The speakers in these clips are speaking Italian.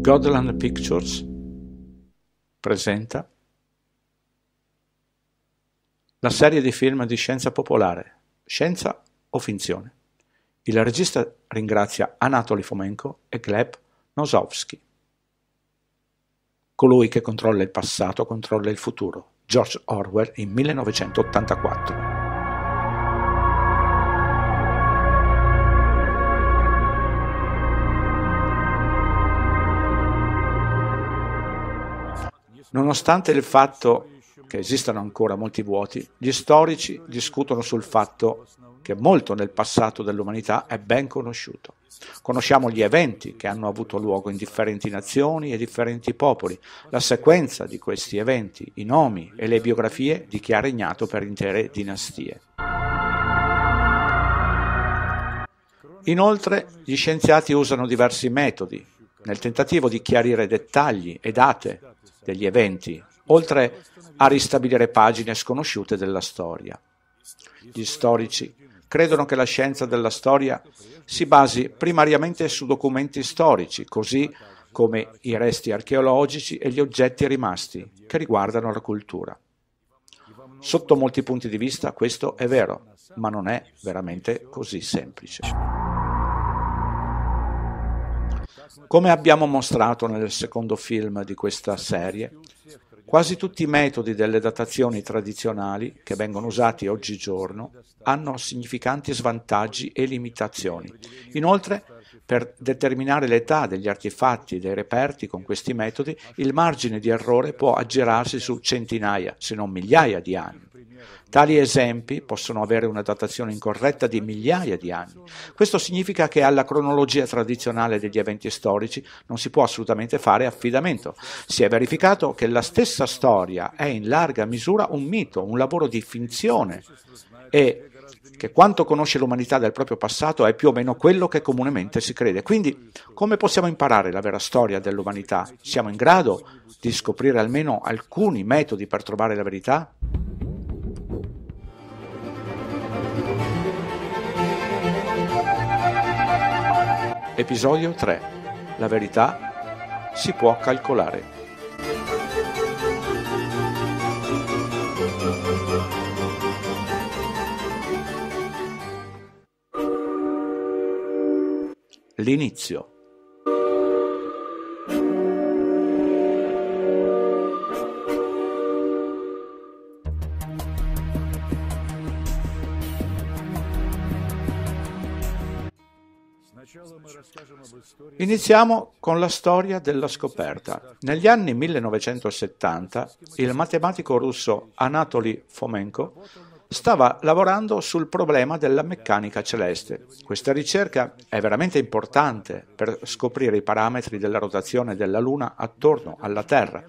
Godland Pictures presenta la serie di film di scienza popolare, scienza o finzione. Il regista ringrazia Anatoly Fomenko e Gleb Nosowski. Colui che controlla il passato controlla il futuro. George Orwell in 1984. Nonostante il fatto che esistano ancora molti vuoti, gli storici discutono sul fatto che molto nel passato dell'umanità è ben conosciuto. Conosciamo gli eventi che hanno avuto luogo in differenti nazioni e differenti popoli, la sequenza di questi eventi, i nomi e le biografie di chi ha regnato per intere dinastie. Inoltre, gli scienziati usano diversi metodi nel tentativo di chiarire dettagli e date degli eventi, oltre a ristabilire pagine sconosciute della storia. Gli storici credono che la scienza della storia si basi primariamente su documenti storici, così come i resti archeologici e gli oggetti rimasti che riguardano la cultura. Sotto molti punti di vista questo è vero, ma non è veramente così semplice. Come abbiamo mostrato nel secondo film di questa serie, quasi tutti i metodi delle datazioni tradizionali che vengono usati oggigiorno hanno significanti svantaggi e limitazioni. Inoltre, per determinare l'età degli artefatti e dei reperti con questi metodi, il margine di errore può aggirarsi su centinaia, se non migliaia di anni. Tali esempi possono avere una datazione incorretta di migliaia di anni. Questo significa che alla cronologia tradizionale degli eventi storici non si può assolutamente fare affidamento. Si è verificato che la stessa storia è in larga misura un mito, un lavoro di finzione e che quanto conosce l'umanità del proprio passato è più o meno quello che comunemente si crede. Quindi, come possiamo imparare la vera storia dell'umanità? Siamo in grado di scoprire almeno alcuni metodi per trovare la verità? Episodio 3. La verità si può calcolare. L'inizio. Iniziamo con la storia della scoperta. Negli anni 1970 il matematico russo Anatoly Fomenko stava lavorando sul problema della meccanica celeste. Questa ricerca è veramente importante per scoprire i parametri della rotazione della Luna attorno alla Terra.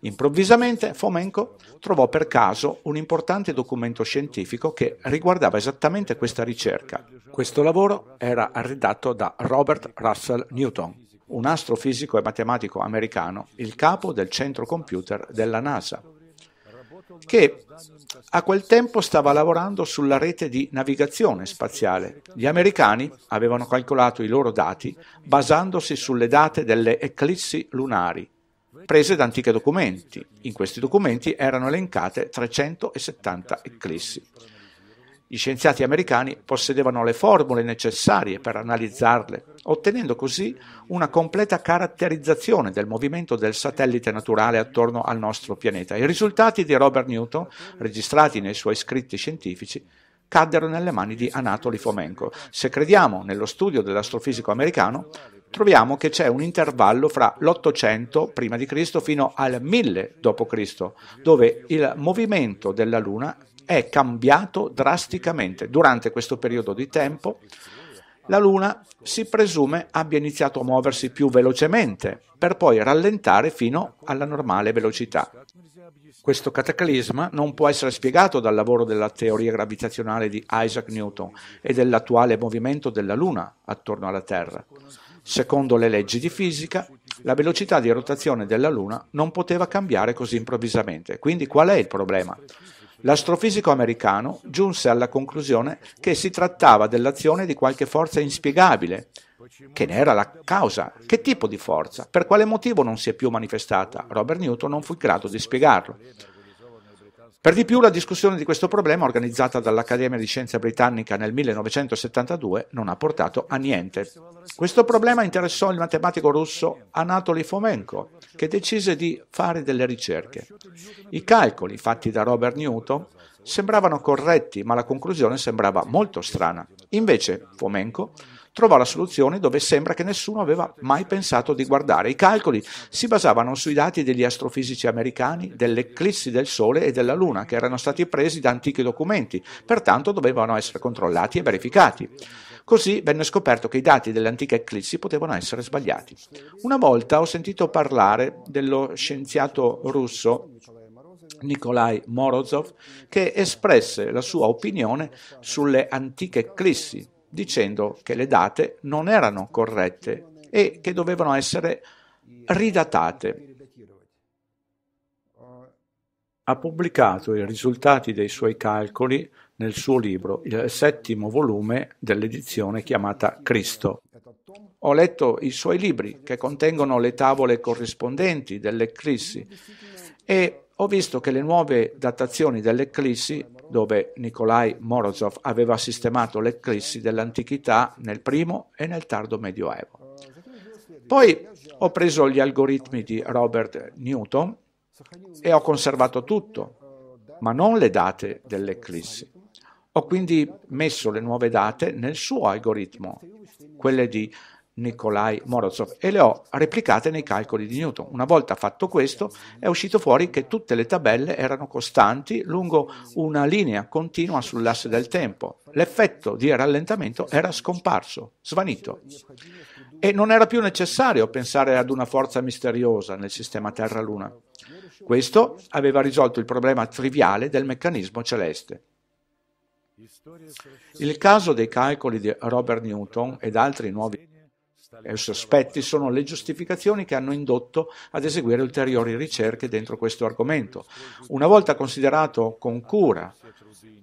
Improvvisamente Fomenko trovò per caso un importante documento scientifico che riguardava esattamente questa ricerca. Questo lavoro era redatto da Robert Russell Newton, un astrofisico e matematico americano, il capo del centro computer della NASA, che a quel tempo stava lavorando sulla rete di navigazione spaziale. Gli americani avevano calcolato i loro dati basandosi sulle date delle eclissi lunari, prese da antichi documenti. In questi documenti erano elencate 370 eclissi. Gli scienziati americani possedevano le formule necessarie per analizzarle, ottenendo così una completa caratterizzazione del movimento del satellite naturale attorno al nostro pianeta. I risultati di Robert Newton, registrati nei suoi scritti scientifici, caddero nelle mani di Anatoly Fomenko. Se crediamo nello studio dell'astrofisico americano, troviamo che c'è un intervallo fra l'800 prima di Cristo fino al 1000 d.C., dove il movimento della Luna è cambiato drasticamente. Durante questo periodo di tempo la Luna si presume abbia iniziato a muoversi più velocemente, per poi rallentare fino alla normale velocità. Questo cataclisma non può essere spiegato dal lavoro della teoria gravitazionale di Isaac Newton e dell'attuale movimento della Luna attorno alla Terra. Secondo le leggi di fisica, la velocità di rotazione della Luna non poteva cambiare così improvvisamente. Quindi qual è il problema? L'astrofisico americano giunse alla conclusione che si trattava dell'azione di qualche forza inspiegabile. Che ne era la causa? Che tipo di forza? Per quale motivo non si è più manifestata? Robert Newton non fu in grado di spiegarlo. Per di più la discussione di questo problema, organizzata dall'Accademia di Scienza Britannica nel 1972, non ha portato a niente. Questo problema interessò il matematico russo Anatoly Fomenko, che decise di fare delle ricerche. I calcoli fatti da Robert Newton sembravano corretti, ma la conclusione sembrava molto strana. Invece Fomenko trovò la soluzione dove sembra che nessuno aveva mai pensato di guardare. I calcoli si basavano sui dati degli astrofisici americani delle eclissi del Sole e della Luna, che erano stati presi da antichi documenti, pertanto dovevano essere controllati e verificati. Così venne scoperto che i dati delle antiche eclissi potevano essere sbagliati. Una volta ho sentito parlare dello scienziato russo Nikolai Morozov, che espresse la sua opinione sulle antiche eclissi, dicendo che le date non erano corrette e che dovevano essere ridatate. Ha pubblicato i risultati dei suoi calcoli nel suo libro, il settimo volume dell'edizione chiamata Cristo. Ho letto i suoi libri che contengono le tavole corrispondenti delle crisi e ho visto che le nuove datazioni dell'eclissi, dove Nikolai Morozov aveva sistemato l'eclissi dell'antichità nel primo e nel tardo medioevo. Poi ho preso gli algoritmi di Robert Newton e ho conservato tutto, ma non le date dell'eclissi. Ho quindi messo le nuove date nel suo algoritmo, quelle di Nikolai Morozov e le ho replicate nei calcoli di Newton. Una volta fatto questo è uscito fuori che tutte le tabelle erano costanti lungo una linea continua sull'asse del tempo. L'effetto di rallentamento era scomparso, svanito. E non era più necessario pensare ad una forza misteriosa nel sistema Terra-Luna. Questo aveva risolto il problema triviale del meccanismo celeste. Il caso dei calcoli di Robert Newton ed altri nuovi e eh, sospetti sono le giustificazioni che hanno indotto ad eseguire ulteriori ricerche dentro questo argomento. Una volta considerato con cura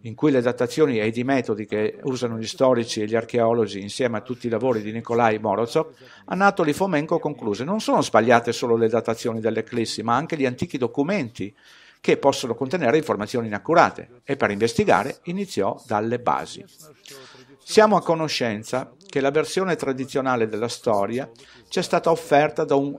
in cui le datazioni e i metodi che usano gli storici e gli archeologi insieme a tutti i lavori di Nikolai Morozov, Anatoli Fomenko concluse non sono sbagliate solo le datazioni dell'eclissi, ma anche gli antichi documenti che possono contenere informazioni inaccurate e per investigare iniziò dalle basi. Siamo a conoscenza che la versione tradizionale della storia ci è stata offerta da un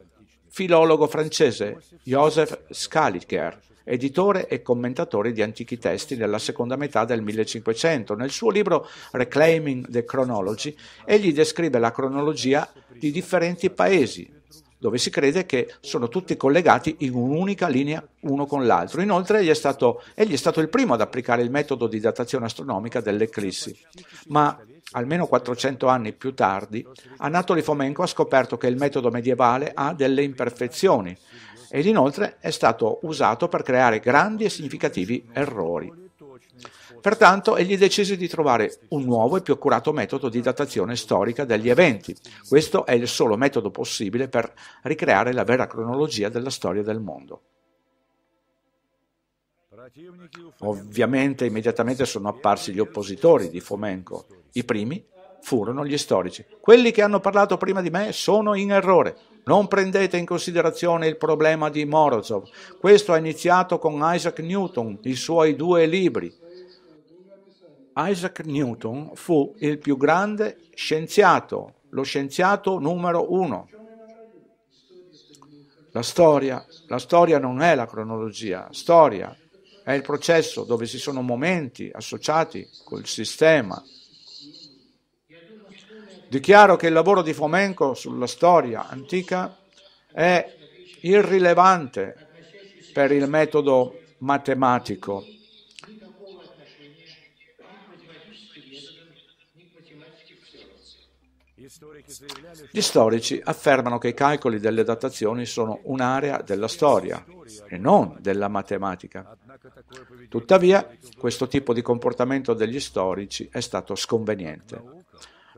filologo francese, Joseph Scaliger, editore e commentatore di antichi testi nella seconda metà del 1500. Nel suo libro Reclaiming the Chronology, egli descrive la cronologia di differenti paesi, dove si crede che sono tutti collegati in un'unica linea uno con l'altro. Inoltre egli è, stato, egli è stato il primo ad applicare il metodo di datazione astronomica dell'eclissi. ma Almeno 400 anni più tardi, Anatoly Fomenko ha scoperto che il metodo medievale ha delle imperfezioni ed inoltre è stato usato per creare grandi e significativi errori. Pertanto egli decise di trovare un nuovo e più accurato metodo di datazione storica degli eventi. Questo è il solo metodo possibile per ricreare la vera cronologia della storia del mondo. Ovviamente immediatamente sono apparsi gli oppositori di Fomenko. I primi furono gli storici. Quelli che hanno parlato prima di me sono in errore. Non prendete in considerazione il problema di Morozov. Questo ha iniziato con Isaac Newton, i suoi due libri. Isaac Newton fu il più grande scienziato, lo scienziato numero uno. La storia, la storia non è la cronologia, storia è il processo dove si sono momenti associati col sistema. Dichiaro che il lavoro di Fomenko sulla storia antica è irrilevante per il metodo matematico. Gli storici affermano che i calcoli delle datazioni sono un'area della storia e non della matematica. Tuttavia, questo tipo di comportamento degli storici è stato sconveniente.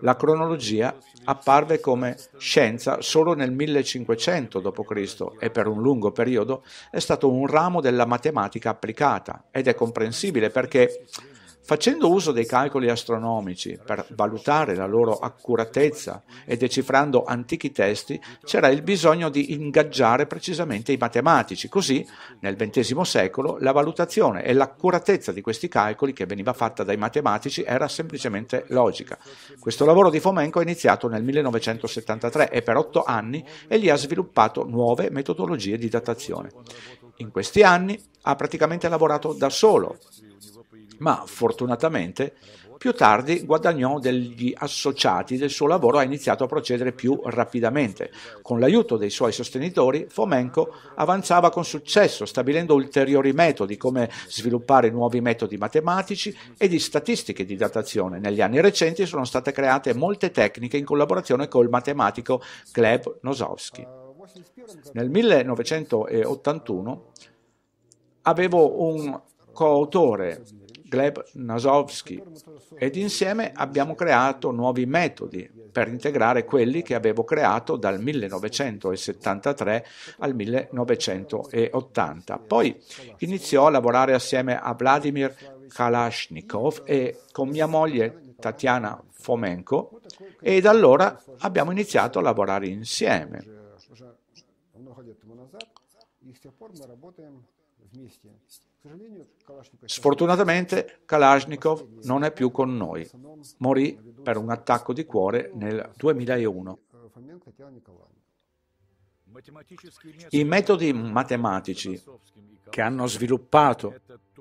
La cronologia apparve come scienza solo nel 1500 d.C. e per un lungo periodo è stato un ramo della matematica applicata ed è comprensibile perché Facendo uso dei calcoli astronomici per valutare la loro accuratezza e decifrando antichi testi, c'era il bisogno di ingaggiare precisamente i matematici. Così, nel XX secolo, la valutazione e l'accuratezza di questi calcoli che veniva fatta dai matematici era semplicemente logica. Questo lavoro di Fomenko è iniziato nel 1973 e per otto anni egli ha sviluppato nuove metodologie di datazione. In questi anni ha praticamente lavorato da solo, ma fortunatamente più tardi Guadagnò degli associati del suo lavoro ha iniziato a procedere più rapidamente. Con l'aiuto dei suoi sostenitori, Fomenko avanzava con successo, stabilendo ulteriori metodi come sviluppare nuovi metodi matematici e di statistiche di datazione. Negli anni recenti sono state create molte tecniche in collaborazione col matematico Gleb Nosowski. Nel 1981 avevo un coautore Gleb Nasovsky ed insieme abbiamo creato nuovi metodi per integrare quelli che avevo creato dal 1973 al 1980. Poi iniziò a lavorare assieme a Vladimir Kalashnikov e con mia moglie Tatiana Fomenko e da allora abbiamo iniziato a lavorare insieme. Sfortunatamente Kalashnikov non è più con noi. Morì per un attacco di cuore nel 2001. I metodi matematici che hanno sviluppato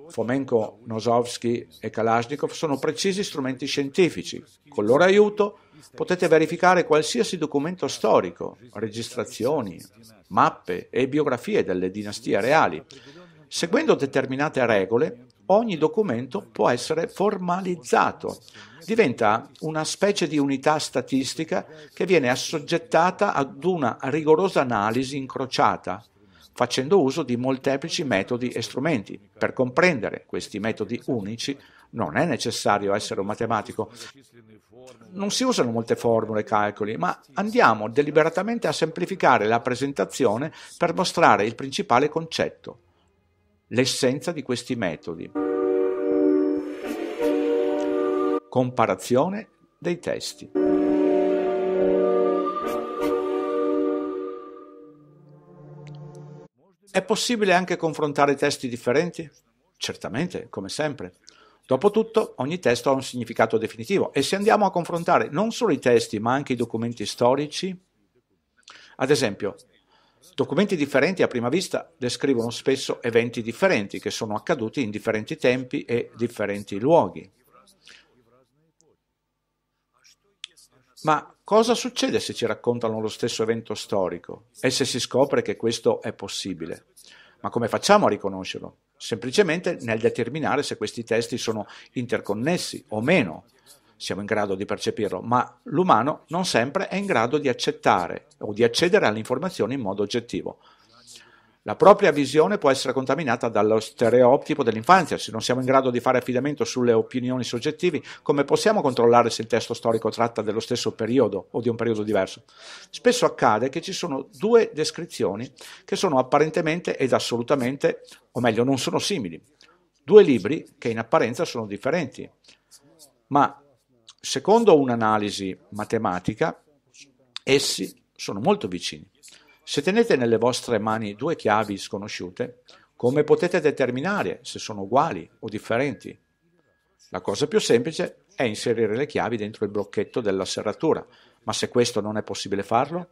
Fomenko, Nosovsky e Kalashnikov sono precisi strumenti scientifici. Con loro aiuto potete verificare qualsiasi documento storico, registrazioni, mappe e biografie delle dinastie reali Seguendo determinate regole, ogni documento può essere formalizzato. Diventa una specie di unità statistica che viene assoggettata ad una rigorosa analisi incrociata, facendo uso di molteplici metodi e strumenti. Per comprendere questi metodi unici non è necessario essere un matematico. Non si usano molte formule e calcoli, ma andiamo deliberatamente a semplificare la presentazione per mostrare il principale concetto, l'essenza di questi metodi. Comparazione dei testi. È possibile anche confrontare testi differenti? Certamente, come sempre. Dopotutto, ogni testo ha un significato definitivo e se andiamo a confrontare non solo i testi ma anche i documenti storici, ad esempio, Documenti differenti a prima vista descrivono spesso eventi differenti che sono accaduti in differenti tempi e differenti luoghi. Ma cosa succede se ci raccontano lo stesso evento storico e se si scopre che questo è possibile? Ma come facciamo a riconoscerlo? Semplicemente nel determinare se questi testi sono interconnessi o meno, siamo in grado di percepirlo, ma l'umano non sempre è in grado di accettare o di accedere all'informazione in modo oggettivo. La propria visione può essere contaminata dallo stereotipo dell'infanzia, se non siamo in grado di fare affidamento sulle opinioni soggettive, come possiamo controllare se il testo storico tratta dello stesso periodo o di un periodo diverso? Spesso accade che ci sono due descrizioni che sono apparentemente ed assolutamente, o meglio, non sono simili. Due libri che in apparenza sono differenti, ma Secondo un'analisi matematica, essi sono molto vicini. Se tenete nelle vostre mani due chiavi sconosciute, come potete determinare se sono uguali o differenti? La cosa più semplice è inserire le chiavi dentro il blocchetto della serratura, ma se questo non è possibile farlo,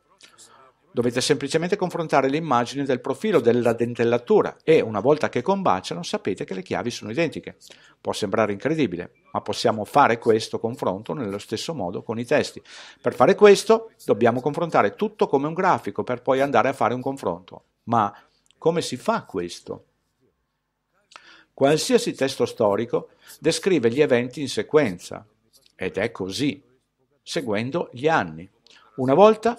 Dovete semplicemente confrontare l'immagine del profilo della dentellatura e una volta che combaciano sapete che le chiavi sono identiche. Può sembrare incredibile, ma possiamo fare questo confronto nello stesso modo con i testi. Per fare questo dobbiamo confrontare tutto come un grafico per poi andare a fare un confronto. Ma come si fa questo? Qualsiasi testo storico descrive gli eventi in sequenza ed è così, seguendo gli anni. Una volta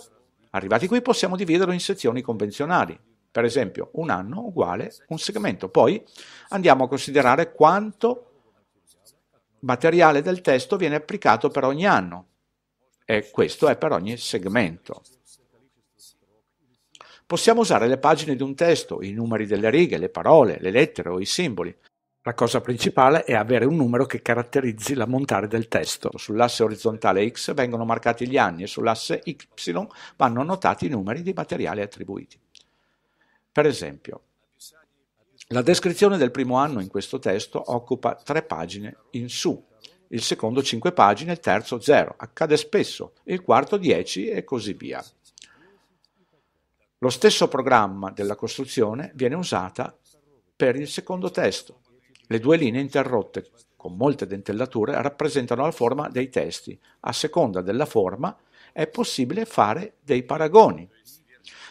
Arrivati qui possiamo dividerlo in sezioni convenzionali, per esempio un anno uguale un segmento. Poi andiamo a considerare quanto materiale del testo viene applicato per ogni anno e questo è per ogni segmento. Possiamo usare le pagine di un testo, i numeri delle righe, le parole, le lettere o i simboli la cosa principale è avere un numero che caratterizzi l'ammontare del testo. Sull'asse orizzontale X vengono marcati gli anni e sull'asse Y vanno annotati i numeri di materiali attribuiti. Per esempio, la descrizione del primo anno in questo testo occupa tre pagine in su, il secondo cinque pagine, il terzo zero, accade spesso, il quarto dieci e così via. Lo stesso programma della costruzione viene usato per il secondo testo. Le due linee interrotte con molte dentellature rappresentano la forma dei testi. A seconda della forma è possibile fare dei paragoni.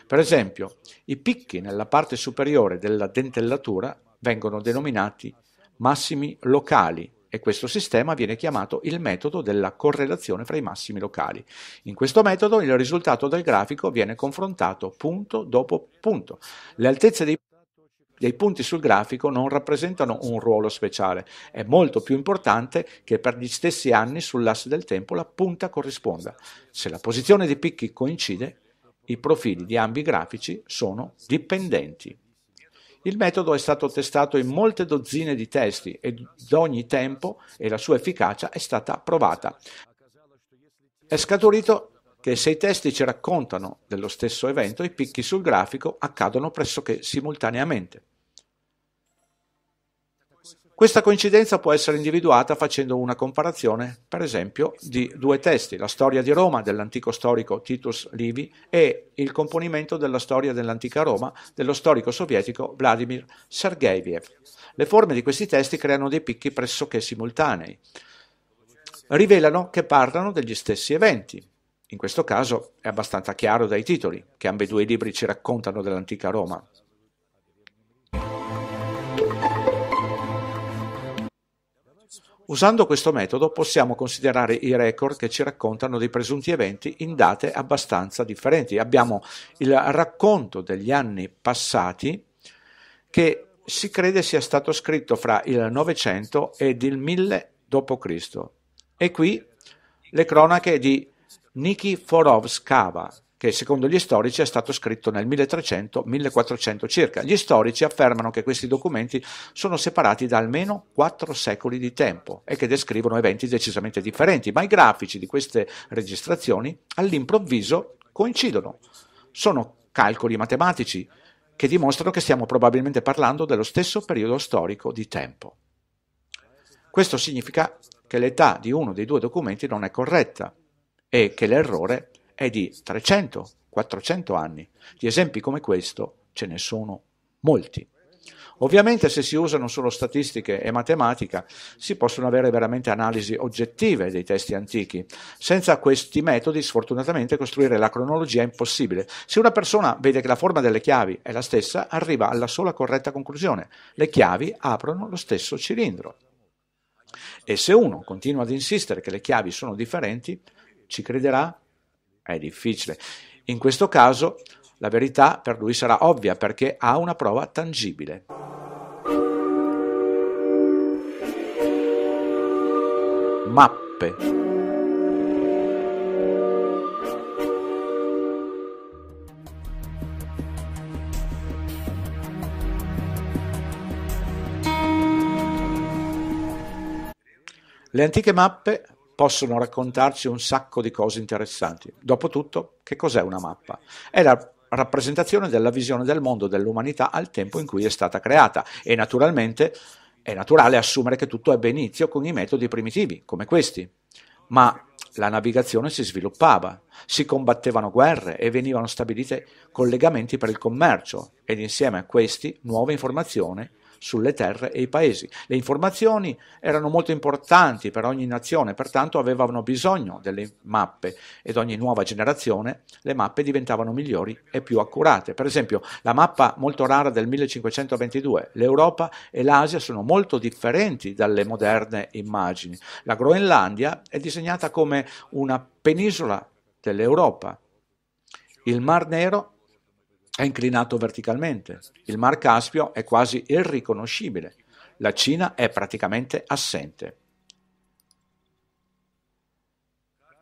Per esempio, i picchi nella parte superiore della dentellatura vengono denominati massimi locali e questo sistema viene chiamato il metodo della correlazione fra i massimi locali. In questo metodo il risultato del grafico viene confrontato punto dopo punto. Le altezze dei dei punti sul grafico non rappresentano un ruolo speciale, è molto più importante che per gli stessi anni sull'asse del tempo la punta corrisponda. Se la posizione dei picchi coincide, i profili di ambi i grafici sono dipendenti. Il metodo è stato testato in molte dozzine di testi ed ogni tempo e la sua efficacia è stata provata. È scaturito che i testi ci raccontano dello stesso evento, i picchi sul grafico accadono pressoché simultaneamente. Questa coincidenza può essere individuata facendo una comparazione, per esempio, di due testi, la storia di Roma dell'antico storico Titus Livi e il componimento della storia dell'antica Roma dello storico sovietico Vladimir Sergeyeviev. Le forme di questi testi creano dei picchi pressoché simultanei. Rivelano che parlano degli stessi eventi, in questo caso è abbastanza chiaro dai titoli che ambedue i libri ci raccontano dell'antica Roma. Usando questo metodo possiamo considerare i record che ci raccontano dei presunti eventi in date abbastanza differenti. Abbiamo il racconto degli anni passati che si crede sia stato scritto fra il 900 ed il 1000 d.C. E qui le cronache di Niki Nikiforovskava, che secondo gli storici è stato scritto nel 1300-1400 circa. Gli storici affermano che questi documenti sono separati da almeno quattro secoli di tempo e che descrivono eventi decisamente differenti, ma i grafici di queste registrazioni all'improvviso coincidono. Sono calcoli matematici che dimostrano che stiamo probabilmente parlando dello stesso periodo storico di tempo. Questo significa che l'età di uno dei due documenti non è corretta e che l'errore è di 300, 400 anni. Di esempi come questo ce ne sono molti. Ovviamente se si usano solo statistiche e matematica si possono avere veramente analisi oggettive dei testi antichi. Senza questi metodi sfortunatamente costruire la cronologia è impossibile. Se una persona vede che la forma delle chiavi è la stessa, arriva alla sola corretta conclusione. Le chiavi aprono lo stesso cilindro. E se uno continua ad insistere che le chiavi sono differenti, ci crederà? È difficile. In questo caso la verità per lui sarà ovvia perché ha una prova tangibile. Mappe. Le antiche mappe possono raccontarci un sacco di cose interessanti. Dopotutto, che cos'è una mappa? È la rappresentazione della visione del mondo dell'umanità al tempo in cui è stata creata e naturalmente è naturale assumere che tutto ebbe inizio con i metodi primitivi, come questi. Ma la navigazione si sviluppava, si combattevano guerre e venivano stabilite collegamenti per il commercio ed insieme a questi nuove informazioni sulle terre e i paesi. Le informazioni erano molto importanti per ogni nazione, pertanto avevano bisogno delle mappe ed ogni nuova generazione le mappe diventavano migliori e più accurate. Per esempio la mappa molto rara del 1522, l'Europa e l'Asia sono molto differenti dalle moderne immagini. La Groenlandia è disegnata come una penisola dell'Europa. Il Mar Nero è inclinato verticalmente. Il Mar Caspio è quasi irriconoscibile. La Cina è praticamente assente.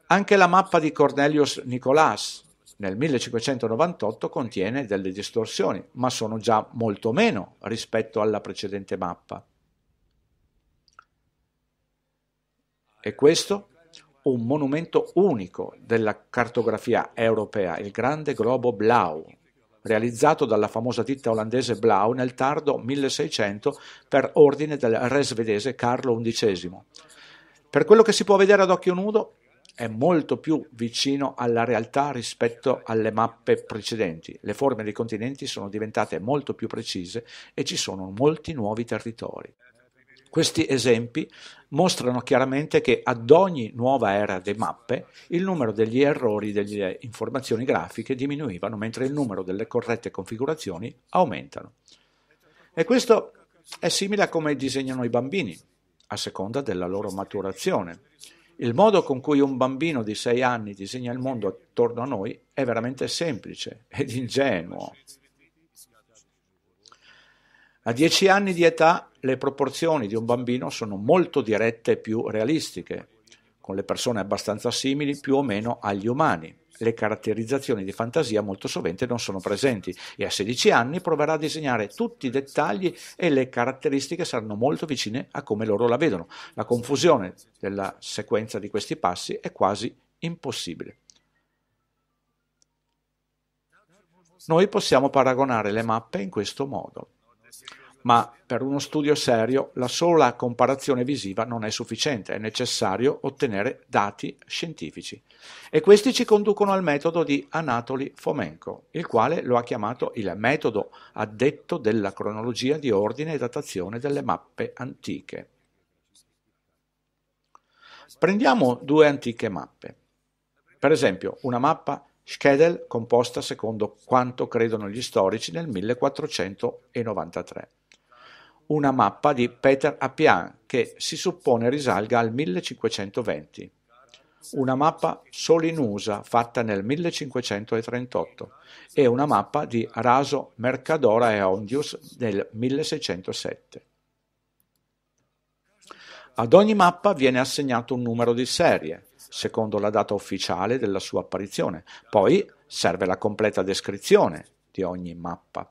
Anche la mappa di Cornelius Nicolás nel 1598 contiene delle distorsioni, ma sono già molto meno rispetto alla precedente mappa. E questo un monumento unico della cartografia europea, il grande globo blau, realizzato dalla famosa ditta olandese Blau nel tardo 1600 per ordine del re svedese Carlo XI. Per quello che si può vedere ad occhio nudo, è molto più vicino alla realtà rispetto alle mappe precedenti. Le forme dei continenti sono diventate molto più precise e ci sono molti nuovi territori. Questi esempi mostrano chiaramente che ad ogni nuova era di mappe il numero degli errori delle informazioni grafiche diminuivano, mentre il numero delle corrette configurazioni aumentano. E questo è simile a come disegnano i bambini, a seconda della loro maturazione. Il modo con cui un bambino di 6 anni disegna il mondo attorno a noi è veramente semplice ed ingenuo. A dieci anni di età le proporzioni di un bambino sono molto dirette e più realistiche, con le persone abbastanza simili più o meno agli umani. Le caratterizzazioni di fantasia molto sovente non sono presenti e a 16 anni proverà a disegnare tutti i dettagli e le caratteristiche saranno molto vicine a come loro la vedono. La confusione della sequenza di questi passi è quasi impossibile. Noi possiamo paragonare le mappe in questo modo. Ma per uno studio serio la sola comparazione visiva non è sufficiente, è necessario ottenere dati scientifici. E questi ci conducono al metodo di Anatoly Fomenko, il quale lo ha chiamato il metodo addetto della cronologia di ordine e datazione delle mappe antiche. Prendiamo due antiche mappe. Per esempio, una mappa Schedel composta secondo quanto credono gli storici nel 1493. Una mappa di Peter Appian che si suppone risalga al 1520. Una mappa Solinusa fatta nel 1538 e una mappa di Raso Mercadora e Ondius nel 1607. Ad ogni mappa viene assegnato un numero di serie, secondo la data ufficiale della sua apparizione. Poi serve la completa descrizione di ogni mappa.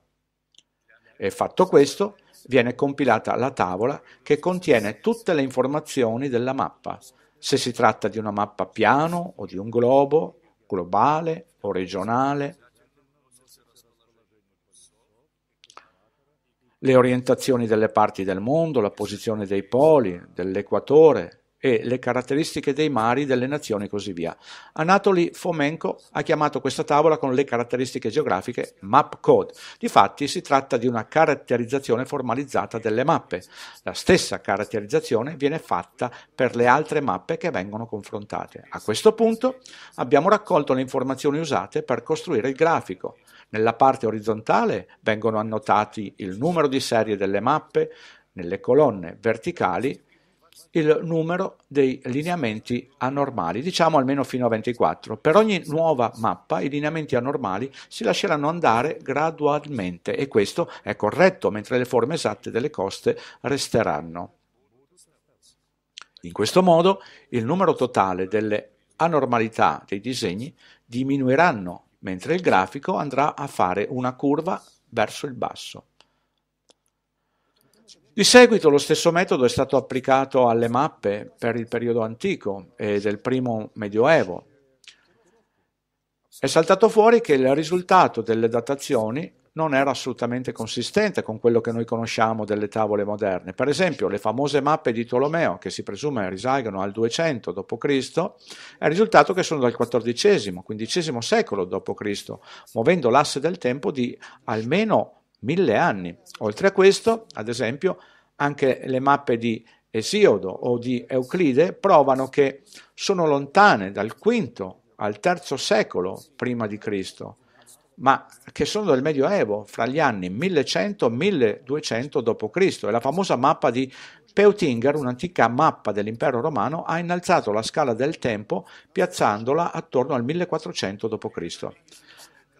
E fatto questo, viene compilata la tavola che contiene tutte le informazioni della mappa, se si tratta di una mappa piano o di un globo, globale o regionale. Le orientazioni delle parti del mondo, la posizione dei poli, dell'equatore, e le caratteristiche dei mari delle nazioni e così via. Anatoly Fomenko ha chiamato questa tavola con le caratteristiche geografiche map code. Difatti si tratta di una caratterizzazione formalizzata delle mappe. La stessa caratterizzazione viene fatta per le altre mappe che vengono confrontate. A questo punto abbiamo raccolto le informazioni usate per costruire il grafico. Nella parte orizzontale vengono annotati il numero di serie delle mappe, nelle colonne verticali il numero dei lineamenti anormali, diciamo almeno fino a 24. Per ogni nuova mappa i lineamenti anormali si lasceranno andare gradualmente e questo è corretto, mentre le forme esatte delle coste resteranno. In questo modo il numero totale delle anormalità dei disegni diminuiranno, mentre il grafico andrà a fare una curva verso il basso. Di seguito lo stesso metodo è stato applicato alle mappe per il periodo antico e del primo medioevo. È saltato fuori che il risultato delle datazioni non era assolutamente consistente con quello che noi conosciamo delle tavole moderne. Per esempio, le famose mappe di Tolomeo, che si presume risalgono al 200 d.C., è risultato che sono dal XIV-XV secolo d.C., muovendo l'asse del tempo di almeno mille anni. Oltre a questo, ad esempio, anche le mappe di Esiodo o di Euclide provano che sono lontane dal V al III secolo prima di Cristo, ma che sono del Medioevo, fra gli anni 1100 e 1200 d.C. E la famosa mappa di Peutinger, un'antica mappa dell'impero romano, ha innalzato la scala del tempo piazzandola attorno al 1400 d.C.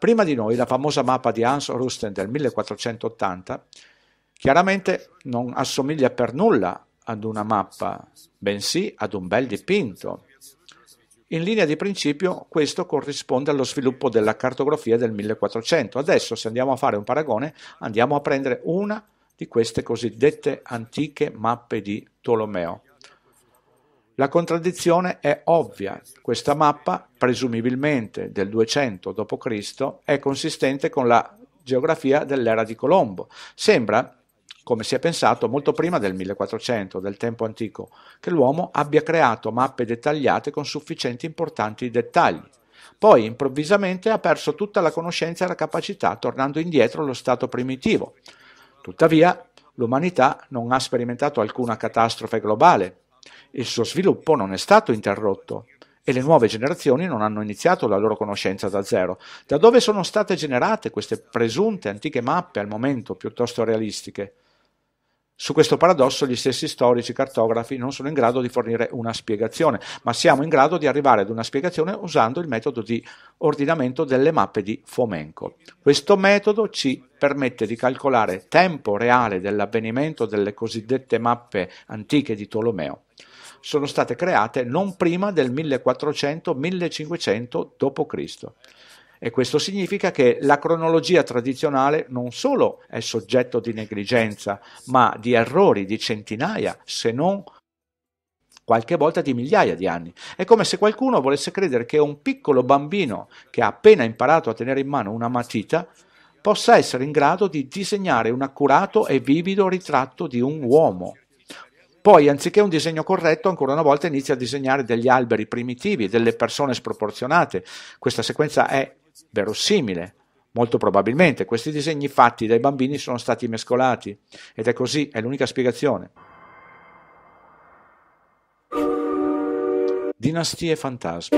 Prima di noi la famosa mappa di Hans Rusten del 1480 chiaramente non assomiglia per nulla ad una mappa, bensì ad un bel dipinto. In linea di principio questo corrisponde allo sviluppo della cartografia del 1400. Adesso se andiamo a fare un paragone andiamo a prendere una di queste cosiddette antiche mappe di Tolomeo. La contraddizione è ovvia, questa mappa, presumibilmente del 200 d.C., è consistente con la geografia dell'era di Colombo. Sembra come si è pensato molto prima del 1400, del tempo antico, che l'uomo abbia creato mappe dettagliate con sufficienti importanti dettagli. Poi improvvisamente ha perso tutta la conoscenza e la capacità, tornando indietro allo stato primitivo. Tuttavia, l'umanità non ha sperimentato alcuna catastrofe globale, il suo sviluppo non è stato interrotto e le nuove generazioni non hanno iniziato la loro conoscenza da zero. Da dove sono state generate queste presunte antiche mappe al momento piuttosto realistiche? Su questo paradosso gli stessi storici cartografi non sono in grado di fornire una spiegazione, ma siamo in grado di arrivare ad una spiegazione usando il metodo di ordinamento delle mappe di Fomenko. Questo metodo ci permette di calcolare tempo reale dell'avvenimento delle cosiddette mappe antiche di Tolomeo sono state create non prima del 1400-1500 d.C. E questo significa che la cronologia tradizionale non solo è soggetto di negligenza, ma di errori di centinaia, se non qualche volta di migliaia di anni. È come se qualcuno volesse credere che un piccolo bambino che ha appena imparato a tenere in mano una matita possa essere in grado di disegnare un accurato e vivido ritratto di un uomo. Poi, anziché un disegno corretto, ancora una volta inizia a disegnare degli alberi primitivi, delle persone sproporzionate. Questa sequenza è verosimile, Molto probabilmente questi disegni fatti dai bambini sono stati mescolati ed è così, è l'unica spiegazione. Dinastie fantasma.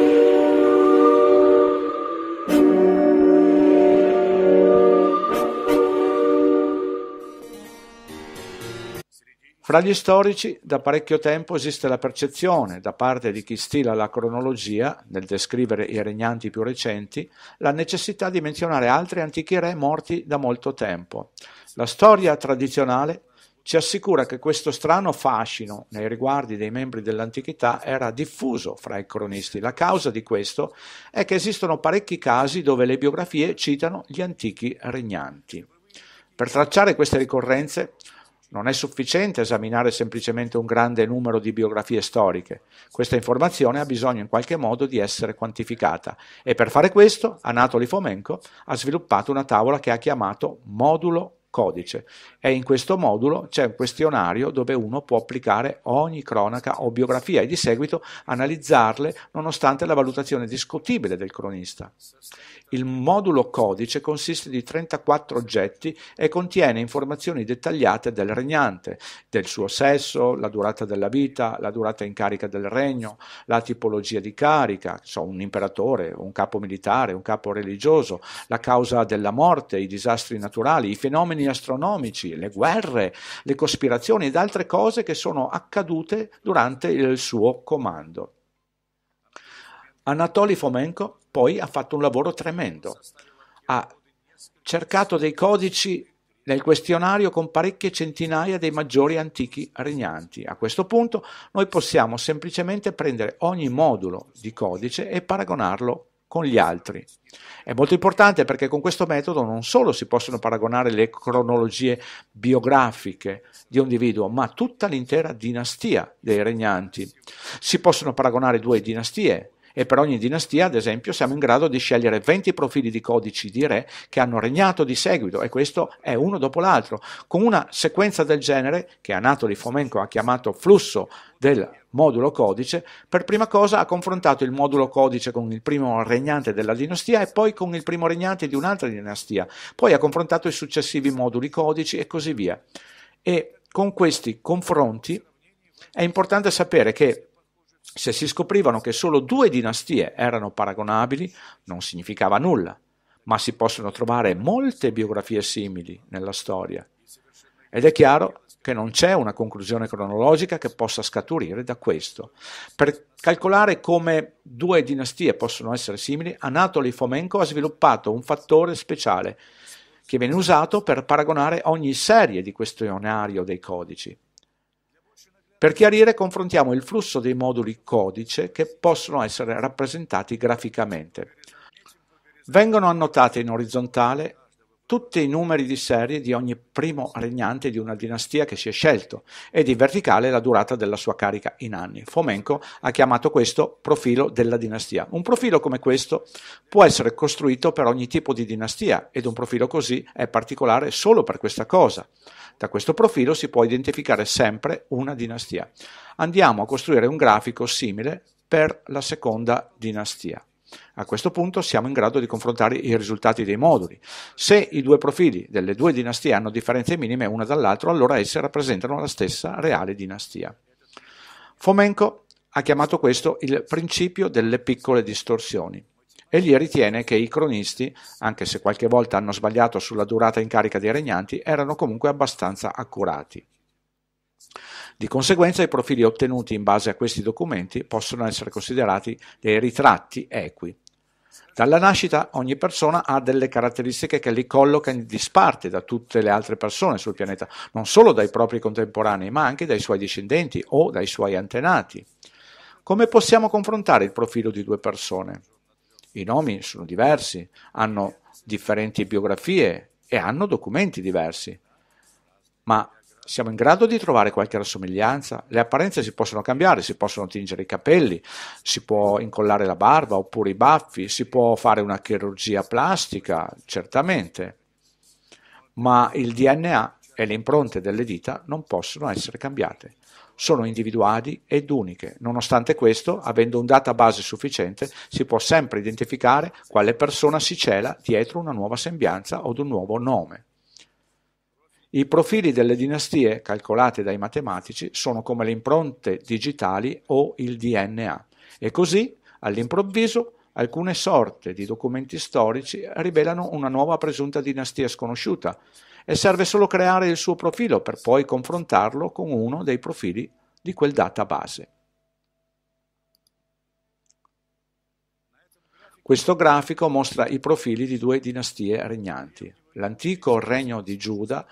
Fra gli storici da parecchio tempo esiste la percezione, da parte di chi stila la cronologia, nel descrivere i regnanti più recenti, la necessità di menzionare altri antichi re morti da molto tempo. La storia tradizionale ci assicura che questo strano fascino nei riguardi dei membri dell'antichità era diffuso fra i cronisti. La causa di questo è che esistono parecchi casi dove le biografie citano gli antichi regnanti. Per tracciare queste ricorrenze non è sufficiente esaminare semplicemente un grande numero di biografie storiche, questa informazione ha bisogno in qualche modo di essere quantificata e per fare questo Anatoli Fomenko ha sviluppato una tavola che ha chiamato modulo codice e in questo modulo c'è un questionario dove uno può applicare ogni cronaca o biografia e di seguito analizzarle nonostante la valutazione discutibile del cronista. Il modulo codice consiste di 34 oggetti e contiene informazioni dettagliate del regnante, del suo sesso, la durata della vita, la durata in carica del regno, la tipologia di carica, so, un imperatore, un capo militare, un capo religioso, la causa della morte, i disastri naturali, i fenomeni fenomeni astronomici, le guerre, le cospirazioni ed altre cose che sono accadute durante il suo comando. Anatoly Fomenko poi ha fatto un lavoro tremendo. Ha cercato dei codici nel questionario con parecchie centinaia dei maggiori antichi regnanti. A questo punto noi possiamo semplicemente prendere ogni modulo di codice e paragonarlo con gli altri. È molto importante perché con questo metodo non solo si possono paragonare le cronologie biografiche di un individuo, ma tutta l'intera dinastia dei regnanti. Si possono paragonare due dinastie, e per ogni dinastia, ad esempio, siamo in grado di scegliere 20 profili di codici di re che hanno regnato di seguito e questo è uno dopo l'altro. Con una sequenza del genere, che Anatoli Fomenko ha chiamato flusso del modulo codice, per prima cosa ha confrontato il modulo codice con il primo regnante della dinastia e poi con il primo regnante di un'altra dinastia, poi ha confrontato i successivi moduli codici e così via. E con questi confronti è importante sapere che se si scoprivano che solo due dinastie erano paragonabili, non significava nulla, ma si possono trovare molte biografie simili nella storia. Ed è chiaro che non c'è una conclusione cronologica che possa scaturire da questo. Per calcolare come due dinastie possono essere simili, Anatoly Fomenko ha sviluppato un fattore speciale che viene usato per paragonare ogni serie di questionario dei codici. Per chiarire confrontiamo il flusso dei moduli codice che possono essere rappresentati graficamente. Vengono annotate in orizzontale tutti i numeri di serie di ogni primo regnante di una dinastia che si è scelto e di verticale la durata della sua carica in anni. Fomenko ha chiamato questo profilo della dinastia. Un profilo come questo può essere costruito per ogni tipo di dinastia ed un profilo così è particolare solo per questa cosa. Da questo profilo si può identificare sempre una dinastia. Andiamo a costruire un grafico simile per la seconda dinastia. A questo punto siamo in grado di confrontare i risultati dei moduli. Se i due profili delle due dinastie hanno differenze minime una dall'altra, allora esse rappresentano la stessa reale dinastia. Fomenko ha chiamato questo il principio delle piccole distorsioni. Egli ritiene che i cronisti, anche se qualche volta hanno sbagliato sulla durata in carica dei regnanti, erano comunque abbastanza accurati. Di conseguenza i profili ottenuti in base a questi documenti possono essere considerati dei ritratti equi. Dalla nascita ogni persona ha delle caratteristiche che li colloca in disparte da tutte le altre persone sul pianeta, non solo dai propri contemporanei, ma anche dai suoi discendenti o dai suoi antenati. Come possiamo confrontare il profilo di due persone? I nomi sono diversi, hanno differenti biografie e hanno documenti diversi. Ma siamo in grado di trovare qualche rassomiglianza? Le apparenze si possono cambiare, si possono tingere i capelli, si può incollare la barba oppure i baffi, si può fare una chirurgia plastica, certamente, ma il DNA e le impronte delle dita non possono essere cambiate. Sono individuali ed uniche. Nonostante questo, avendo un database sufficiente, si può sempre identificare quale persona si cela dietro una nuova sembianza o un nuovo nome. I profili delle dinastie calcolate dai matematici sono come le impronte digitali o il DNA e così, all'improvviso, alcune sorte di documenti storici rivelano una nuova presunta dinastia sconosciuta e serve solo creare il suo profilo per poi confrontarlo con uno dei profili di quel database. Questo grafico mostra i profili di due dinastie regnanti. L'antico regno di Giuda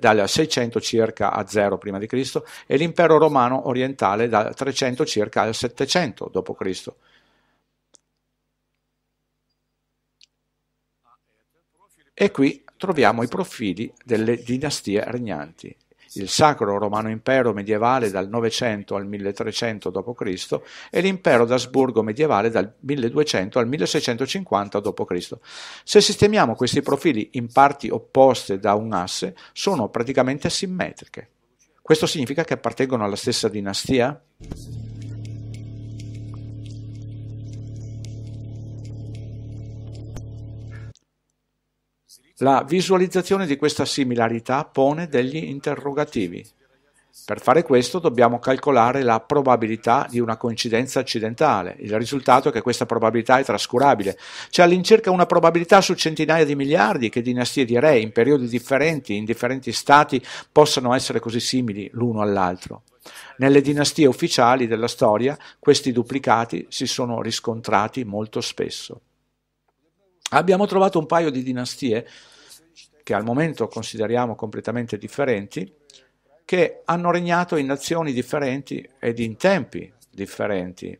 dal 600 circa a 0 p.C. e l'impero romano orientale dal 300 circa al 700 d.C. E qui troviamo i profili delle dinastie regnanti il Sacro Romano Impero medievale dal 900 al 1300 d.C. e l'impero d'Asburgo medievale dal 1200 al 1650 d.C. Se sistemiamo questi profili in parti opposte da un asse, sono praticamente simmetriche. Questo significa che appartengono alla stessa dinastia? La visualizzazione di questa similarità pone degli interrogativi. Per fare questo dobbiamo calcolare la probabilità di una coincidenza accidentale. Il risultato è che questa probabilità è trascurabile. C'è all'incirca una probabilità su centinaia di miliardi che dinastie di re in periodi differenti, in differenti stati, possano essere così simili l'uno all'altro. Nelle dinastie ufficiali della storia questi duplicati si sono riscontrati molto spesso. Abbiamo trovato un paio di dinastie che al momento consideriamo completamente differenti, che hanno regnato in nazioni differenti ed in tempi differenti.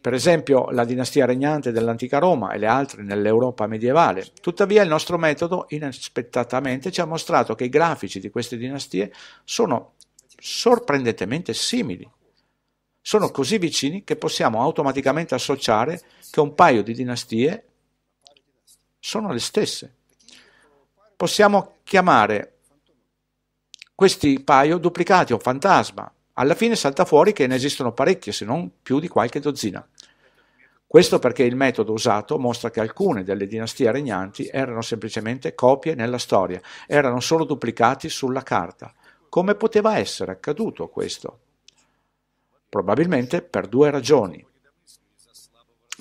Per esempio la dinastia regnante dell'antica Roma e le altre nell'Europa medievale. Tuttavia il nostro metodo inaspettatamente ci ha mostrato che i grafici di queste dinastie sono sorprendentemente simili. Sono così vicini che possiamo automaticamente associare che un paio di dinastie sono le stesse. Possiamo chiamare questi paio duplicati o fantasma. Alla fine salta fuori che ne esistono parecchie, se non più di qualche dozzina. Questo perché il metodo usato mostra che alcune delle dinastie regnanti erano semplicemente copie nella storia, erano solo duplicati sulla carta. Come poteva essere accaduto questo? Probabilmente per due ragioni.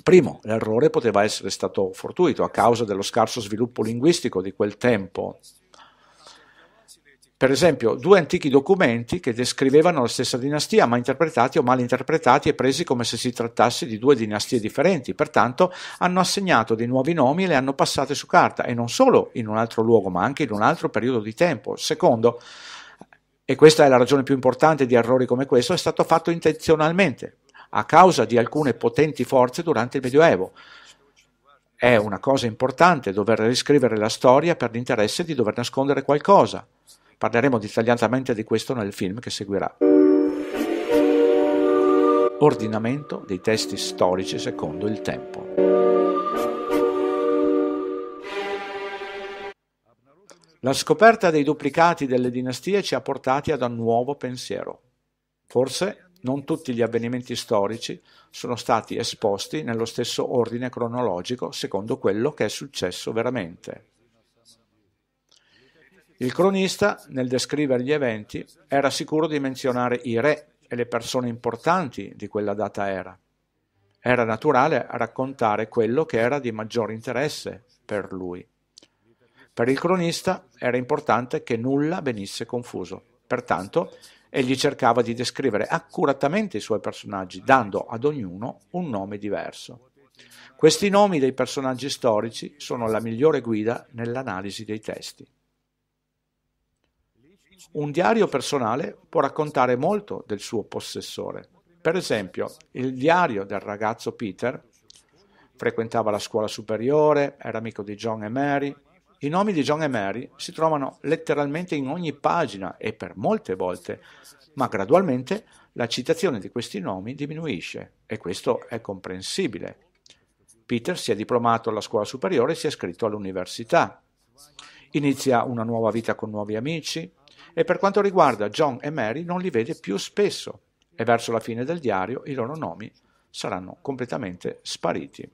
Primo, l'errore poteva essere stato fortuito a causa dello scarso sviluppo linguistico di quel tempo. Per esempio, due antichi documenti che descrivevano la stessa dinastia, ma interpretati o mal interpretati e presi come se si trattasse di due dinastie differenti, pertanto hanno assegnato dei nuovi nomi e le hanno passate su carta, e non solo in un altro luogo, ma anche in un altro periodo di tempo. Secondo, e questa è la ragione più importante di errori come questo, è stato fatto intenzionalmente, a causa di alcune potenti forze durante il Medioevo. È una cosa importante dover riscrivere la storia per l'interesse di dover nascondere qualcosa. Parleremo dettagliatamente di questo nel film che seguirà. Ordinamento dei testi storici secondo il tempo. La scoperta dei duplicati delle dinastie ci ha portati ad un nuovo pensiero. Forse non tutti gli avvenimenti storici sono stati esposti nello stesso ordine cronologico secondo quello che è successo veramente. Il cronista, nel descrivere gli eventi, era sicuro di menzionare i re e le persone importanti di quella data era. Era naturale raccontare quello che era di maggior interesse per lui. Per il cronista era importante che nulla venisse confuso. Pertanto, Egli cercava di descrivere accuratamente i suoi personaggi, dando ad ognuno un nome diverso. Questi nomi dei personaggi storici sono la migliore guida nell'analisi dei testi. Un diario personale può raccontare molto del suo possessore. Per esempio, il diario del ragazzo Peter frequentava la scuola superiore, era amico di John e Mary, i nomi di John e Mary si trovano letteralmente in ogni pagina e per molte volte, ma gradualmente la citazione di questi nomi diminuisce e questo è comprensibile. Peter si è diplomato alla scuola superiore e si è iscritto all'università. Inizia una nuova vita con nuovi amici e per quanto riguarda John e Mary non li vede più spesso e verso la fine del diario i loro nomi saranno completamente spariti.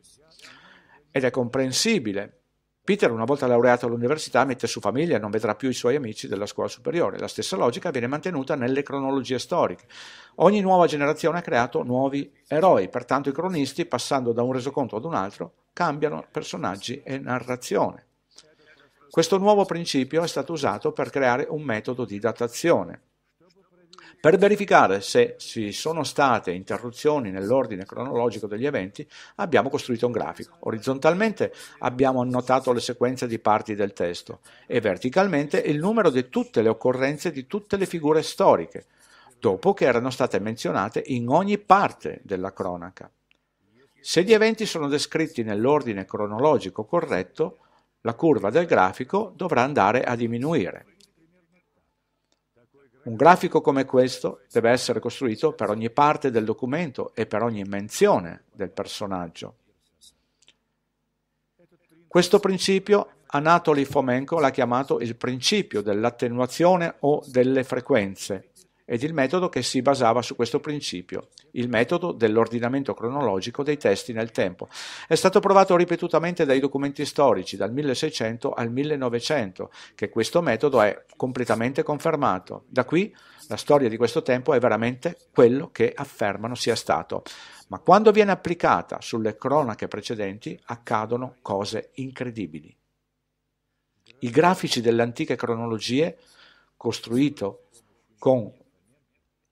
Ed è comprensibile Peter, una volta laureato all'università, mette su famiglia e non vedrà più i suoi amici della scuola superiore. La stessa logica viene mantenuta nelle cronologie storiche. Ogni nuova generazione ha creato nuovi eroi, pertanto i cronisti, passando da un resoconto ad un altro, cambiano personaggi e narrazione. Questo nuovo principio è stato usato per creare un metodo di datazione per verificare se ci sono state interruzioni nell'ordine cronologico degli eventi abbiamo costruito un grafico. Orizzontalmente abbiamo annotato le sequenze di parti del testo e verticalmente il numero di tutte le occorrenze di tutte le figure storiche, dopo che erano state menzionate in ogni parte della cronaca. Se gli eventi sono descritti nell'ordine cronologico corretto, la curva del grafico dovrà andare a diminuire. Un grafico come questo deve essere costruito per ogni parte del documento e per ogni menzione del personaggio. Questo principio Anatoly Fomenko l'ha chiamato il principio dell'attenuazione o delle frequenze, ed il metodo che si basava su questo principio, il metodo dell'ordinamento cronologico dei testi nel tempo. È stato provato ripetutamente dai documenti storici dal 1600 al 1900 che questo metodo è completamente confermato. Da qui la storia di questo tempo è veramente quello che affermano sia stato. Ma quando viene applicata sulle cronache precedenti accadono cose incredibili. I grafici delle antiche cronologie, costruito con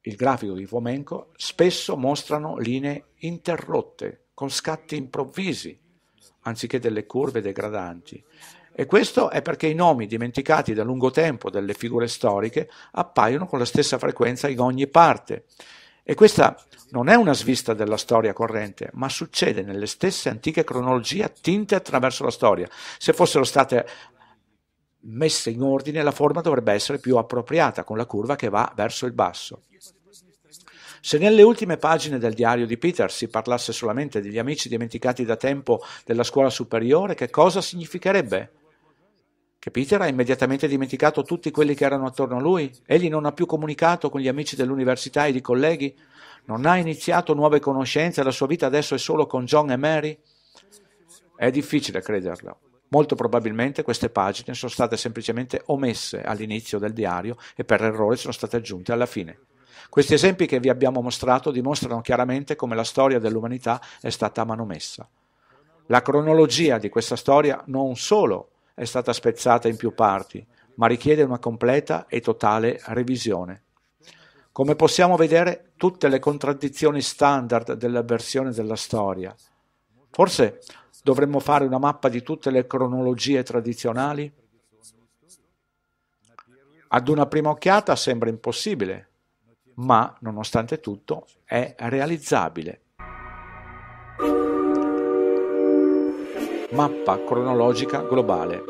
il grafico di Fomenko, spesso mostrano linee interrotte, con scatti improvvisi, anziché delle curve degradanti. E questo è perché i nomi dimenticati da lungo tempo delle figure storiche appaiono con la stessa frequenza in ogni parte. E questa non è una svista della storia corrente, ma succede nelle stesse antiche cronologie attinte attraverso la storia. Se fossero state messa in ordine la forma dovrebbe essere più appropriata con la curva che va verso il basso. Se nelle ultime pagine del diario di Peter si parlasse solamente degli amici dimenticati da tempo della scuola superiore, che cosa significherebbe? Che Peter ha immediatamente dimenticato tutti quelli che erano attorno a lui? Egli non ha più comunicato con gli amici dell'università e i colleghi? Non ha iniziato nuove conoscenze? La sua vita adesso è solo con John e Mary? È difficile crederlo. Molto probabilmente queste pagine sono state semplicemente omesse all'inizio del diario e per errore sono state aggiunte alla fine. Questi esempi che vi abbiamo mostrato dimostrano chiaramente come la storia dell'umanità è stata manomessa. La cronologia di questa storia non solo è stata spezzata in più parti, ma richiede una completa e totale revisione. Come possiamo vedere, tutte le contraddizioni standard della versione della storia, forse Dovremmo fare una mappa di tutte le cronologie tradizionali? Ad una prima occhiata sembra impossibile, ma nonostante tutto è realizzabile. Mappa cronologica globale.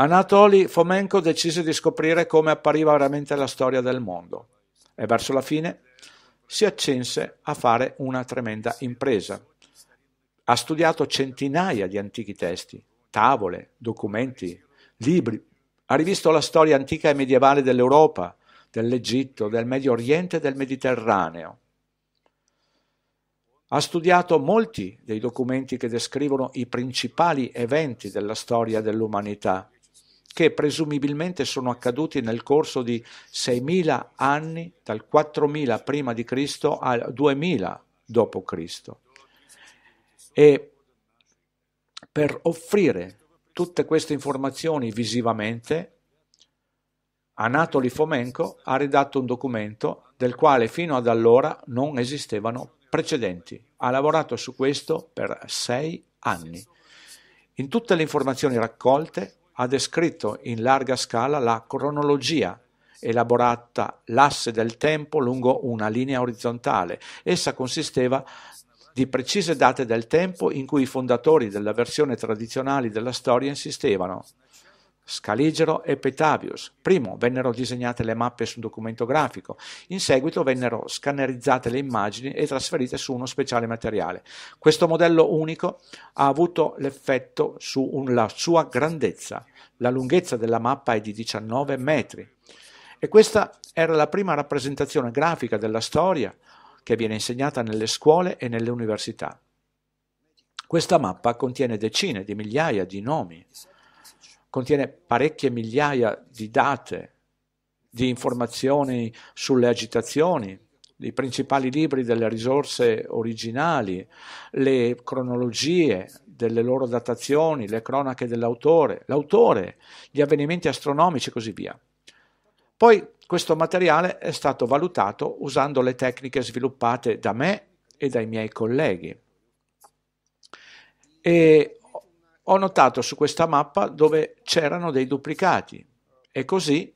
Anatoli Fomenko decise di scoprire come appariva veramente la storia del mondo e verso la fine si accense a fare una tremenda impresa. Ha studiato centinaia di antichi testi, tavole, documenti, libri, ha rivisto la storia antica e medievale dell'Europa, dell'Egitto, del Medio Oriente e del Mediterraneo. Ha studiato molti dei documenti che descrivono i principali eventi della storia dell'umanità che presumibilmente sono accaduti nel corso di 6.000 anni, dal 4.000 prima di Cristo al 2.000 dopo Cristo. E per offrire tutte queste informazioni visivamente, Anatoli Fomenko ha redatto un documento del quale fino ad allora non esistevano precedenti. Ha lavorato su questo per sei anni. In tutte le informazioni raccolte ha descritto in larga scala la cronologia elaborata l'asse del tempo lungo una linea orizzontale. Essa consisteva di precise date del tempo in cui i fondatori della versione tradizionale della storia insistevano. Scaligero e Petavius. Primo vennero disegnate le mappe su un documento grafico, in seguito vennero scannerizzate le immagini e trasferite su uno speciale materiale. Questo modello unico ha avuto l'effetto sulla sua grandezza. La lunghezza della mappa è di 19 metri. E questa era la prima rappresentazione grafica della storia che viene insegnata nelle scuole e nelle università. Questa mappa contiene decine di migliaia di nomi, contiene parecchie migliaia di date, di informazioni sulle agitazioni, i principali libri delle risorse originali, le cronologie delle loro datazioni, le cronache dell'autore, l'autore, gli avvenimenti astronomici e così via. Poi questo materiale è stato valutato usando le tecniche sviluppate da me e dai miei colleghi. E ho notato su questa mappa dove c'erano dei duplicati e così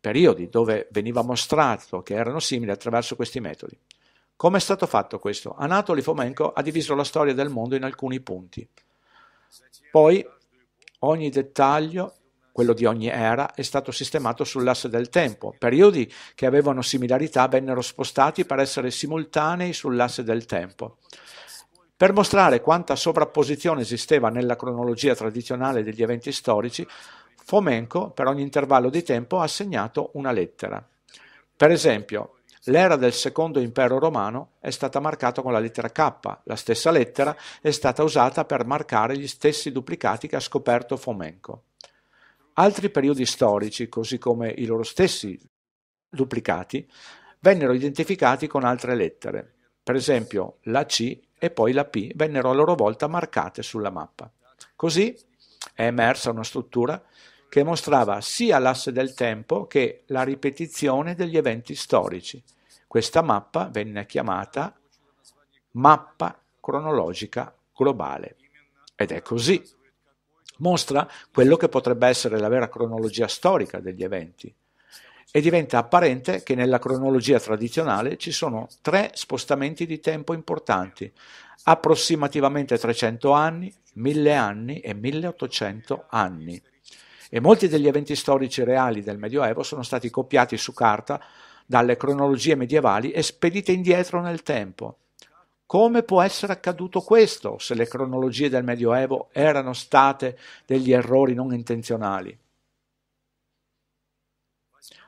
periodi dove veniva mostrato che erano simili attraverso questi metodi. Come è stato fatto questo? Anatoli Fomenko ha diviso la storia del mondo in alcuni punti. Poi ogni dettaglio, quello di ogni era, è stato sistemato sull'asse del tempo. Periodi che avevano similarità vennero spostati per essere simultanei sull'asse del tempo. Per mostrare quanta sovrapposizione esisteva nella cronologia tradizionale degli eventi storici, Fomenko per ogni intervallo di tempo ha assegnato una lettera. Per esempio, l'era del secondo impero romano è stata marcata con la lettera K, la stessa lettera è stata usata per marcare gli stessi duplicati che ha scoperto Fomenko. Altri periodi storici, così come i loro stessi duplicati, vennero identificati con altre lettere. Per esempio, la C e poi la P vennero a loro volta marcate sulla mappa. Così è emersa una struttura che mostrava sia l'asse del tempo che la ripetizione degli eventi storici. Questa mappa venne chiamata mappa cronologica globale. Ed è così. Mostra quello che potrebbe essere la vera cronologia storica degli eventi e diventa apparente che nella cronologia tradizionale ci sono tre spostamenti di tempo importanti, approssimativamente 300 anni, 1000 anni e 1800 anni. E molti degli eventi storici reali del Medioevo sono stati copiati su carta dalle cronologie medievali e spedite indietro nel tempo. Come può essere accaduto questo se le cronologie del Medioevo erano state degli errori non intenzionali?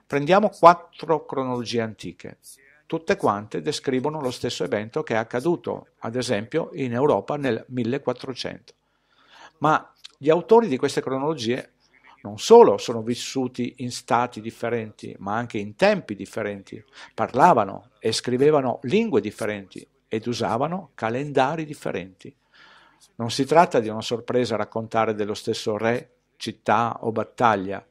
Prendiamo quattro cronologie antiche. Tutte quante descrivono lo stesso evento che è accaduto, ad esempio, in Europa nel 1400. Ma gli autori di queste cronologie non solo sono vissuti in stati differenti, ma anche in tempi differenti, parlavano e scrivevano lingue differenti ed usavano calendari differenti. Non si tratta di una sorpresa raccontare dello stesso re, città o battaglia,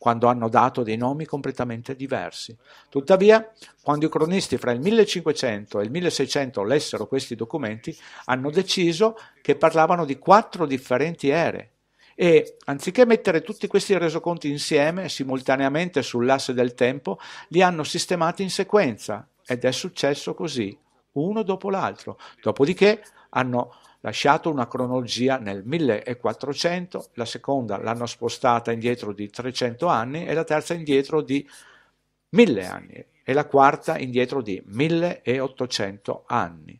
quando hanno dato dei nomi completamente diversi. Tuttavia, quando i cronisti fra il 1500 e il 1600 lessero questi documenti, hanno deciso che parlavano di quattro differenti ere. E anziché mettere tutti questi resoconti insieme, simultaneamente sull'asse del tempo, li hanno sistemati in sequenza. Ed è successo così, uno dopo l'altro. Dopodiché hanno lasciato una cronologia nel 1400, la seconda l'hanno spostata indietro di 300 anni e la terza indietro di 1000 anni e la quarta indietro di 1800 anni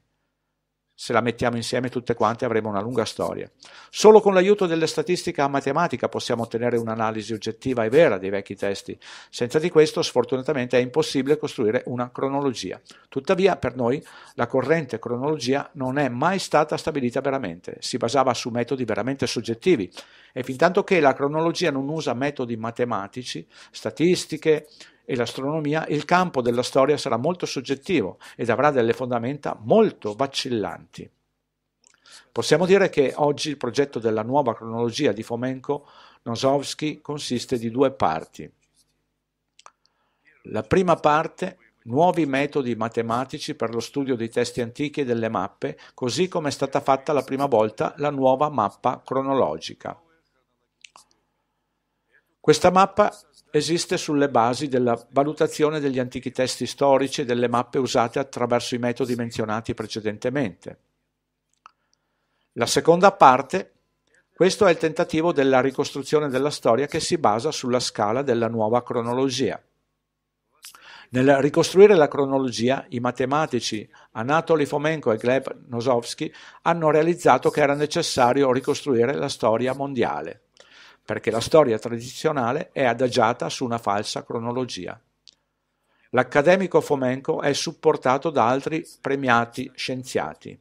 se la mettiamo insieme tutte quante avremo una lunga storia. Solo con l'aiuto della statistica matematica possiamo ottenere un'analisi oggettiva e vera dei vecchi testi, senza di questo sfortunatamente è impossibile costruire una cronologia. Tuttavia per noi la corrente cronologia non è mai stata stabilita veramente, si basava su metodi veramente soggettivi e fin tanto che la cronologia non usa metodi matematici, statistiche, e l'astronomia, il campo della storia sarà molto soggettivo ed avrà delle fondamenta molto vacillanti. Possiamo dire che oggi il progetto della nuova cronologia di Fomenko Nosovsky consiste di due parti. La prima parte, nuovi metodi matematici per lo studio dei testi antichi e delle mappe, così come è stata fatta la prima volta la nuova mappa cronologica. Questa mappa esiste sulle basi della valutazione degli antichi testi storici e delle mappe usate attraverso i metodi menzionati precedentemente. La seconda parte, questo è il tentativo della ricostruzione della storia che si basa sulla scala della nuova cronologia. Nel ricostruire la cronologia, i matematici Anatoly Fomenko e Gleb Nosovsky hanno realizzato che era necessario ricostruire la storia mondiale perché la storia tradizionale è adagiata su una falsa cronologia. L'accademico Fomenko è supportato da altri premiati scienziati.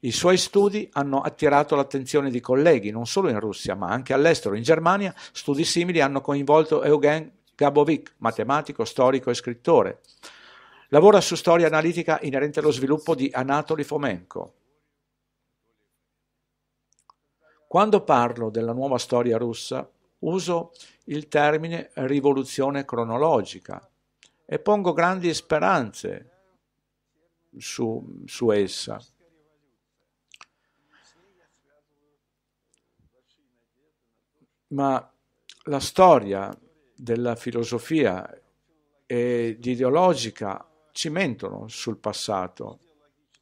I suoi studi hanno attirato l'attenzione di colleghi non solo in Russia ma anche all'estero. In Germania studi simili hanno coinvolto Eugen Gabovic, matematico, storico e scrittore. Lavora su storia analitica inerente allo sviluppo di Anatoli Fomenko. Quando parlo della nuova storia russa uso il termine rivoluzione cronologica e pongo grandi speranze su, su essa. Ma la storia della filosofia e di ideologica ci mentono sul passato,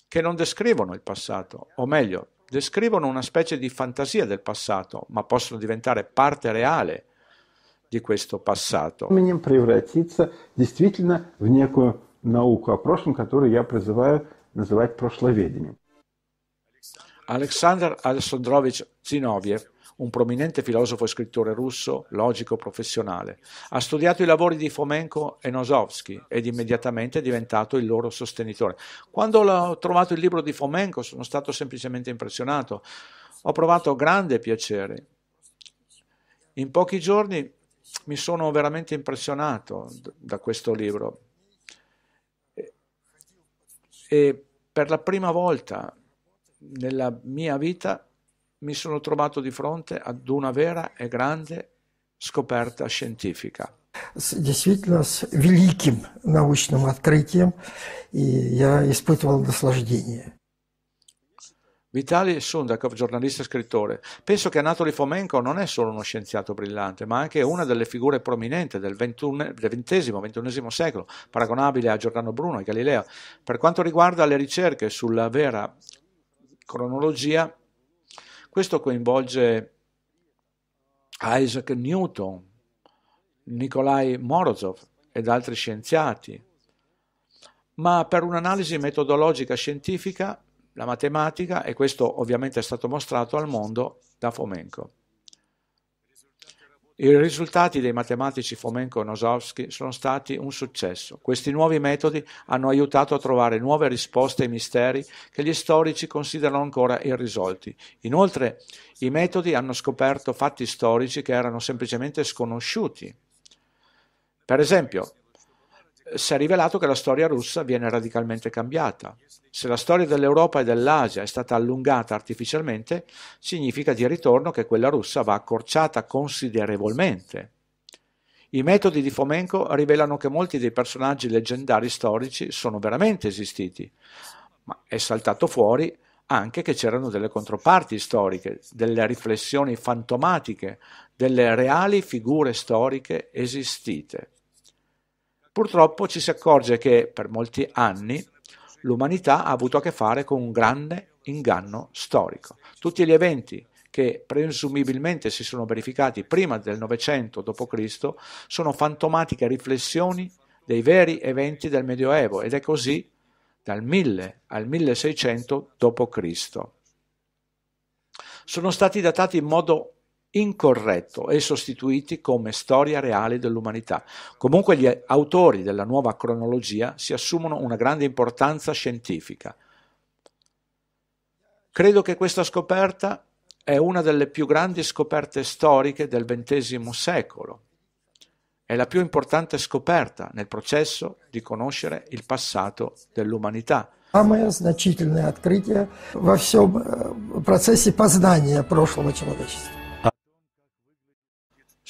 che non descrivono il passato, o meglio, descrivono una specie di fantasia del passato, ma possono diventare parte reale di questo passato. превратиться действительно в некую науку о прошлом, которую я призываю называть прошловедением. Александр Александрович Зиновьев un prominente filosofo e scrittore russo, logico professionale. Ha studiato i lavori di Fomenko e Nosovsky ed immediatamente è diventato il loro sostenitore. Quando ho trovato il libro di Fomenko sono stato semplicemente impressionato. Ho provato grande piacere. In pochi giorni mi sono veramente impressionato da questo libro. E per la prima volta nella mia vita mi sono trovato di fronte ad una vera e grande scoperta scientifica. Действительно, с великим научным открытием, и я испытывал наслаждение. Vitali Sundakov, giornalista e scrittore. Penso che Anatoly Fomenko non è solo uno scienziato brillante, ma anche una delle figure prominenti del, XX-XXI secolo, paragonabile a Giordano Bruno e Galileo. Per quanto riguarda le ricerche sulla vera cronologia, questo coinvolge Isaac Newton, Nikolai Morozov ed altri scienziati. Ma per un'analisi metodologica scientifica, la matematica, e questo ovviamente è stato mostrato al mondo da Fomenko. I risultati dei matematici Fomenko e Nosowski sono stati un successo. Questi nuovi metodi hanno aiutato a trovare nuove risposte ai misteri che gli storici considerano ancora irrisolti. Inoltre, i metodi hanno scoperto fatti storici che erano semplicemente sconosciuti. Per esempio, si è rivelato che la storia russa viene radicalmente cambiata. Se la storia dell'Europa e dell'Asia è stata allungata artificialmente, significa di ritorno che quella russa va accorciata considerevolmente. I metodi di Fomenko rivelano che molti dei personaggi leggendari storici sono veramente esistiti, ma è saltato fuori anche che c'erano delle controparti storiche, delle riflessioni fantomatiche, delle reali figure storiche esistite. Purtroppo ci si accorge che per molti anni l'umanità ha avuto a che fare con un grande inganno storico. Tutti gli eventi che presumibilmente si sono verificati prima del Novecento d.C. sono fantomatiche riflessioni dei veri eventi del Medioevo ed è così dal 1000 al 1600 d.C. Sono stati datati in modo incorretto e sostituiti come storia reale dell'umanità. Comunque gli autori della nuova cronologia si assumono una grande importanza scientifica. Credo che questa scoperta è una delle più grandi scoperte storiche del XX secolo. È la più importante scoperta nel processo di conoscere il passato dell'umanità. Самое значительное открытие во всем э, процессе познания прошлого человечества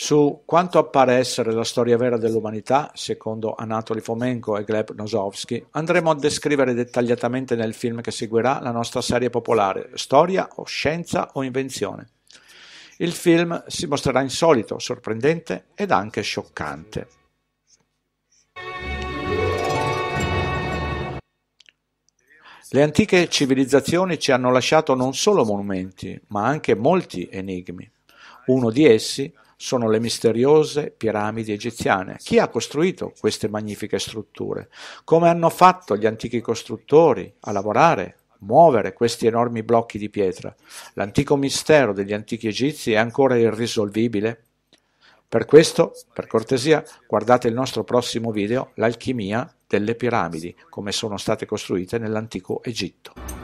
su quanto appare essere la storia vera dell'umanità, secondo Anatoly Fomenko e Gleb Nosovsky, andremo a descrivere dettagliatamente nel film che seguirà la nostra serie popolare Storia o Scienza o Invenzione. Il film si mostrerà insolito, sorprendente ed anche scioccante. Le antiche civilizzazioni ci hanno lasciato non solo monumenti, ma anche molti enigmi. Uno di essi sono le misteriose piramidi egiziane. Chi ha costruito queste magnifiche strutture? Come hanno fatto gli antichi costruttori a lavorare, muovere questi enormi blocchi di pietra? L'antico mistero degli antichi egizi è ancora irrisolvibile? Per questo, per cortesia, guardate il nostro prossimo video, l'alchimia delle piramidi, come sono state costruite nell'antico Egitto.